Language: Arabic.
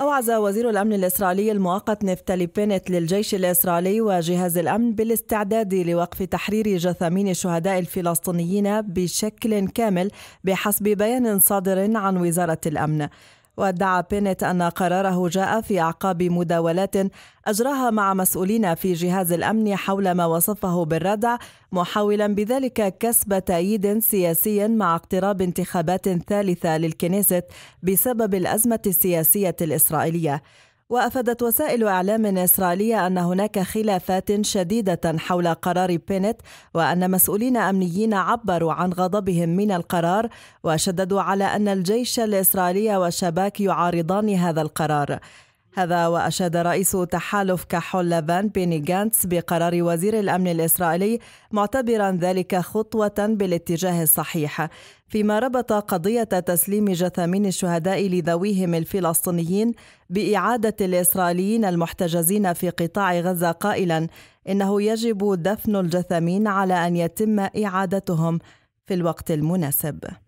أوعز وزير الأمن الإسرائيلي المؤقت نفتالي بينت للجيش الإسرائيلي وجهاز الأمن بالاستعداد لوقف تحرير جثامين الشهداء الفلسطينيين بشكل كامل بحسب بيان صادر عن وزارة الأمن وادعى بينيت أن قراره جاء في أعقاب مداولات أجراها مع مسؤولين في جهاز الأمن حول ما وصفه بالردع محاولا بذلك كسب تأييد سياسي مع اقتراب انتخابات ثالثة للكنيست بسبب الأزمة السياسية الإسرائيلية وأفادت وسائل إعلام إسرائيلية أن هناك خلافات شديدة حول قرار بينيت وأن مسؤولين أمنيين عبروا عن غضبهم من القرار وشددوا على أن الجيش الإسرائيلي والشباك يعارضان هذا القرار هذا وأشاد رئيس تحالف كحول لافان بيني جانتس بقرار وزير الأمن الإسرائيلي معتبرا ذلك خطوة بالاتجاه الصحيح فيما ربط قضية تسليم جثامين الشهداء لذويهم الفلسطينيين بإعادة الإسرائيليين المحتجزين في قطاع غزة قائلا إنه يجب دفن الجثامين على أن يتم إعادتهم في الوقت المناسب